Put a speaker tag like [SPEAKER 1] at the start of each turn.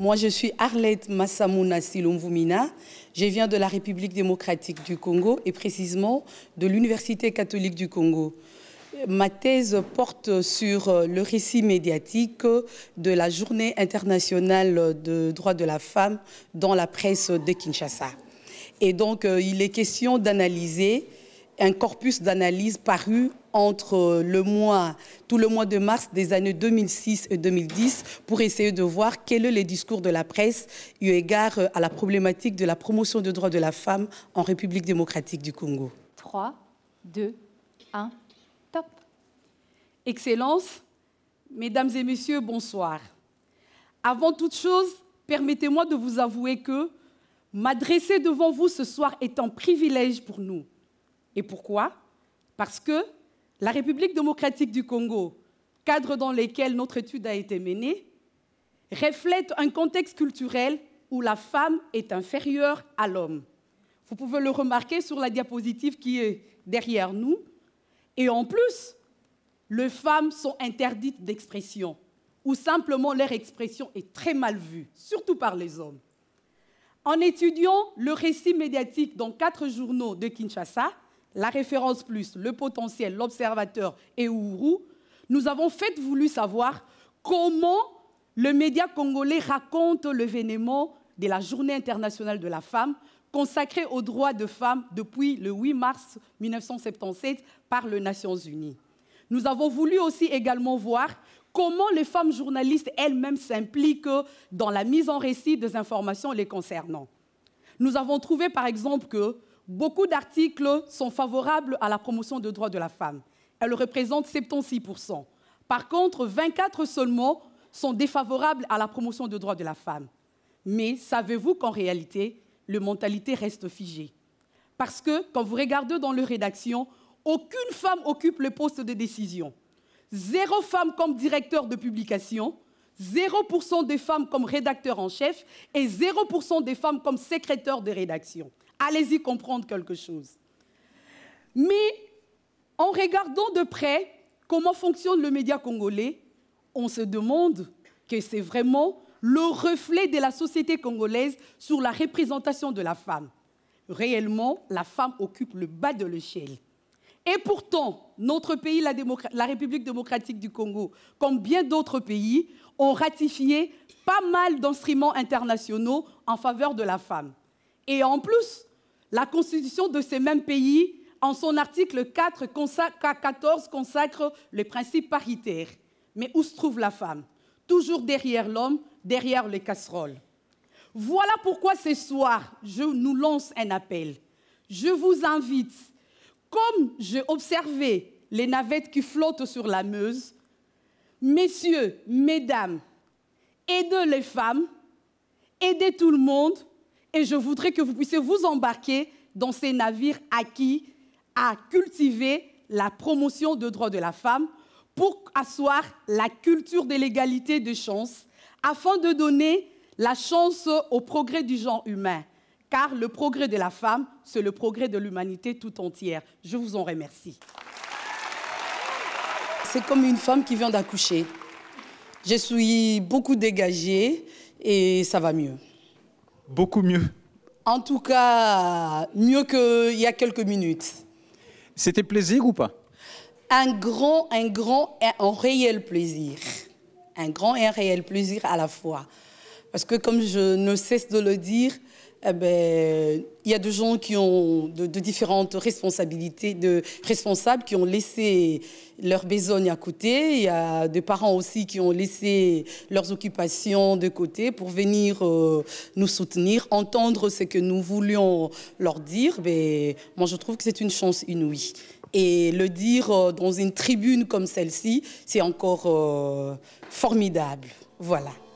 [SPEAKER 1] Moi, je suis Arlette Massamouna Silomvumina. Je viens de la République démocratique du Congo et précisément de l'Université catholique du Congo. Ma thèse porte sur le récit médiatique de la Journée internationale de droits de la femme dans la presse de Kinshasa. Et donc, euh, il est question d'analyser un corpus d'analyse paru entre le mois, tout le mois de mars des années 2006 et 2010 pour essayer de voir quel est le discours de la presse eu égard euh, à la problématique de la promotion des droits de la femme en République démocratique du Congo. 3, 2, 1, top. Excellences, Mesdames et Messieurs, bonsoir. Avant toute chose, permettez-moi de vous avouer que m'adresser devant vous ce soir est un privilège pour nous. Et pourquoi Parce que la République démocratique du Congo, cadre dans lequel notre étude a été menée, reflète un contexte culturel où la femme est inférieure à l'homme. Vous pouvez le remarquer sur la diapositive qui est derrière nous. Et en plus, les femmes sont interdites d'expression, ou simplement leur expression est très mal vue, surtout par les hommes. En étudiant le récit médiatique dans quatre journaux de Kinshasa, la référence plus, le potentiel, l'observateur et Ourou, nous avons fait voulu savoir comment le média congolais raconte l'événement de la Journée internationale de la femme consacrée aux droits de femmes depuis le 8 mars 1977 par les Nations Unies. Nous avons voulu aussi également voir comment les femmes journalistes elles-mêmes s'impliquent dans la mise en récit des informations les concernant. Nous avons trouvé par exemple que Beaucoup d'articles sont favorables à la promotion des droits de la femme. Elle représente 76%. Par contre, 24 seulement sont défavorables à la promotion des droits de la femme. Mais savez-vous qu'en réalité, le mentalité reste figée Parce que quand vous regardez dans le rédaction, aucune femme occupe le poste de décision. Zéro femme comme directeur de publication, 0% des femmes comme rédacteur en chef et 0% des femmes comme secrétaire de rédaction. Allez-y comprendre quelque chose. Mais en regardant de près comment fonctionne le média congolais, on se demande que c'est vraiment le reflet de la société congolaise sur la représentation de la femme. Réellement, la femme occupe le bas de l'échelle. Et pourtant, notre pays, la, République démocratique du Congo, comme bien d'autres pays, ont ratifié pas mal d'instruments internationaux en faveur de la femme. Et en plus, la constitution de ces mêmes pays, en son article 4, 14, consacre le principe paritaire. Mais où se trouve la femme Toujours derrière l'homme, derrière les casseroles. Voilà pourquoi ce soir, je nous lance un appel. Je vous invite, comme j'ai observé les navettes qui flottent sur la Meuse, messieurs, mesdames, aidez les femmes, aidez tout le monde et je voudrais que vous puissiez vous embarquer dans ces navires acquis à cultiver la promotion des droits de la femme pour asseoir la culture de l'égalité des chances afin de donner la chance au progrès du genre humain. Car le progrès de la femme, c'est le progrès de l'humanité tout entière. Je vous en remercie. C'est comme une femme qui vient d'accoucher. Je suis beaucoup dégagée et ça va mieux beaucoup mieux. En tout cas, mieux qu'il y a quelques minutes. C'était plaisir ou pas Un grand, un grand, et un réel plaisir. Un grand et un réel plaisir à la fois. Parce que comme je ne cesse de le dire, eh ben, il y a des gens qui ont de, différentes responsabilités, de responsables qui ont laissé leur besogne à côté. Il y a des parents aussi qui ont laissé leurs occupations de côté pour venir euh, nous soutenir, entendre ce que nous voulions leur dire. Ben, moi, je trouve que c'est une chance inouïe. Et le dire euh, dans une tribune comme celle-ci, c'est encore euh, formidable. Voilà.